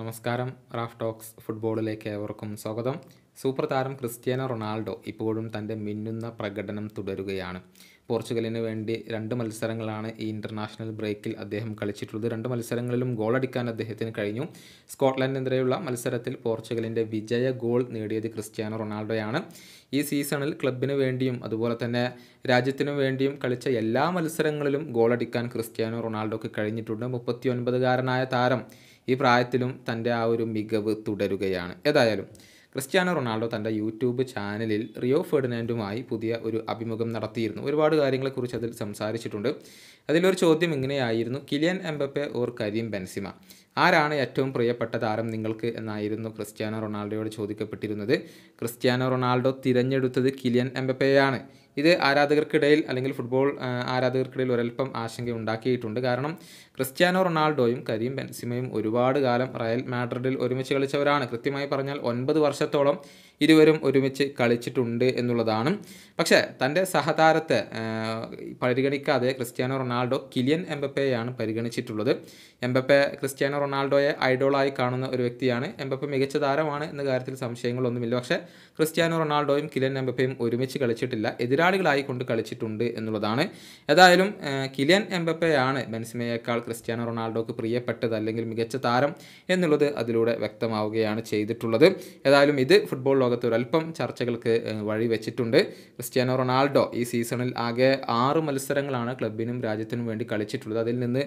നമസ്കാരം Raf talks ഫുട്ബോളിലേക്ക് ഏവർക്കും സ്വാഗതം സൂപ്പർ താരം ക്രിസ്ത്യാനോ റൊണാൾഡോ ഇപ്പോഴും തൻ്റെ മിന്നുന്ന പ്രകടനം തുടരുകയാണ് പോർച്ചുഗലിന് വേണ്ടി രണ്ട് മത്സരങ്ങളാണ് ഈ ഇൻ്റർനാഷണൽ ബ്രേക്കിൽ അദ്ദേഹം കളിച്ചിട്ടുള്ളത് രണ്ട് മത്സരങ്ങളിലും ഗോൾ അടിക്കാൻ അദ്ദേഹത്തിന് കഴിഞ്ഞു സ്കോട്ട്ലൻഡിനെതിരെയുള്ള മത്സരത്തിൽ പോർച്ചുഗലിൻ്റെ വിജയ ഗോൾ നേടിയത് ക്രിസ്ത്യാനോ റൊണാൾഡോയാണ് ഈ സീസണിൽ ക്ലബിന് വേണ്ടിയും അതുപോലെ തന്നെ രാജ്യത്തിനു വേണ്ടിയും കളിച്ച എല്ലാ മത്സരങ്ങളിലും ഗോൾ അടിക്കാൻ ക്രിസ്ത്യാനോ റൊണാൾഡോക്ക് കഴിഞ്ഞിട്ടുണ്ട് ഒൻപതുകാരനായ താരം ഈ പ്രായത്തിലും തൻ്റെ ആ ഒരു മികവ് തുടരുകയാണ് ഏതായാലും ക്രിസ്ത്യാനോ റൊണാൾഡോ തൻ്റെ യൂട്യൂബ് ചാനലിൽ റിയോ ഫെർഡിനാൻഡുമായി പുതിയ ഒരു അഭിമുഖം നടത്തിയിരുന്നു ഒരുപാട് കാര്യങ്ങളെക്കുറിച്ച് അതിൽ സംസാരിച്ചിട്ടുണ്ട് അതിലൊരു ചോദ്യം ഇങ്ങനെയായിരുന്നു Kylian Mbappe or Karim Benzema ആരാണ് ഏറ്റവും പ്രിയപ്പെട്ട താരം നിങ്ങൾക്ക് എന്നായിരുന്നു ക്രിസ്ത്യാനോ റൊണാൾഡോയോട് ചോദിക്കപ്പെട്ടിരുന്നത് ക്രിസ്ത്യാനോ റൊണാൾഡോ തിരഞ്ഞെടുത്തത് കിലിയൻ എംബപ്പയാണ് ഇത് ആരാധകർക്കിടയിൽ അല്ലെങ്കിൽ ഫുട്ബോൾ ആരാധകർക്കിടയിൽ ഒരൽപ്പം ആശങ്ക ഉണ്ടാക്കിയിട്ടുണ്ട് കാരണം ക്രിസ്ത്യാനോ റൊണാൾഡോയും കരീം ബെൻസിമയും ഒരുപാട് കാലം റയൽ മാഡ്രിഡിൽ ഒരുമിച്ച് കളിച്ചവരാണ് കൃത്യമായി പറഞ്ഞാൽ ഒൻപത് വർഷത്തോളം ഇരുവരും ഒരുമിച്ച് കളിച്ചിട്ടുണ്ട് എന്നുള്ളതാണ് പക്ഷേ തൻ്റെ സഹതാരത്തെ പരിഗണിക്കാതെ ക്രിസ്ത്യാനോ റൊണാൾഡോ കിലിയൻ എംബപ്പയെയാണ് പരിഗണിച്ചിട്ടുള്ളത് എംബപ്പെ ക്രിസ്ത്യാനോ റൊണാൾഡോയെ ഐഡോളായി കാണുന്ന ഒരു വ്യക്തിയാണ് എംബപ്പ മികച്ച താരമാണ് എന്ന കാര്യത്തിൽ സംശയങ്ങളൊന്നുമില്ല പക്ഷേ ക്രിസ്ത്യാനോ റൊണാൾഡോയും കിലിയൻ എംബപ്പയും ഒരുമിച്ച് കളിച്ചിട്ടില്ല എതിർ എതിരാളികളായിക്കൊണ്ട് കളിച്ചിട്ടുണ്ട് എന്നുള്ളതാണ് ഏതായാലും കിലിയൻ എംബപ്പയാണ് ബെൻസിമയേക്കാൾ ക്രിസ്ത്യാനോ റൊണാൾഡോക്ക് പ്രിയപ്പെട്ടത് അല്ലെങ്കിൽ മികച്ച താരം എന്നുള്ളത് അതിലൂടെ വ്യക്തമാവുകയാണ് ചെയ്തിട്ടുള്ളത് ഏതായാലും ഇത് ഫുട്ബോൾ ലോകത്ത് ഒരല്പം ചർച്ചകൾക്ക് വഴിവെച്ചിട്ടുണ്ട് ക്രിസ്ത്യാനോ റൊണാൾഡോ ഈ സീസണിൽ ആകെ ആറ് മത്സരങ്ങളാണ് ക്ലബിനും രാജ്യത്തിനും വേണ്ടി കളിച്ചിട്ടുള്ളത് അതിൽ നിന്ന്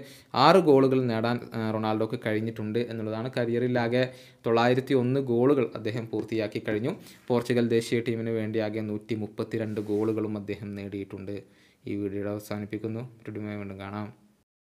ആറ് ഗോളുകൾ നേടാൻ റൊണാൾഡോക്ക് കഴിഞ്ഞിട്ടുണ്ട് എന്നുള്ളതാണ് കരിയറിലാകെ തൊള്ളായിരത്തി ഒന്ന് ഗോളുകൾ അദ്ദേഹം പൂർത്തിയാക്കി കഴിഞ്ഞു പോർച്ചുഗൽ ദേശീയ ടീമിന് വേണ്ടി ആകെ നൂറ്റി മുപ്പത്തിരണ്ട് ഗോളുകൾ ഗോളുകളും അദ്ദേഹം നേടിയിട്ടുണ്ട് ഈ വീഡിയോയുടെ അവസാനിപ്പിക്കുന്നു വീണ്ടും കാണാം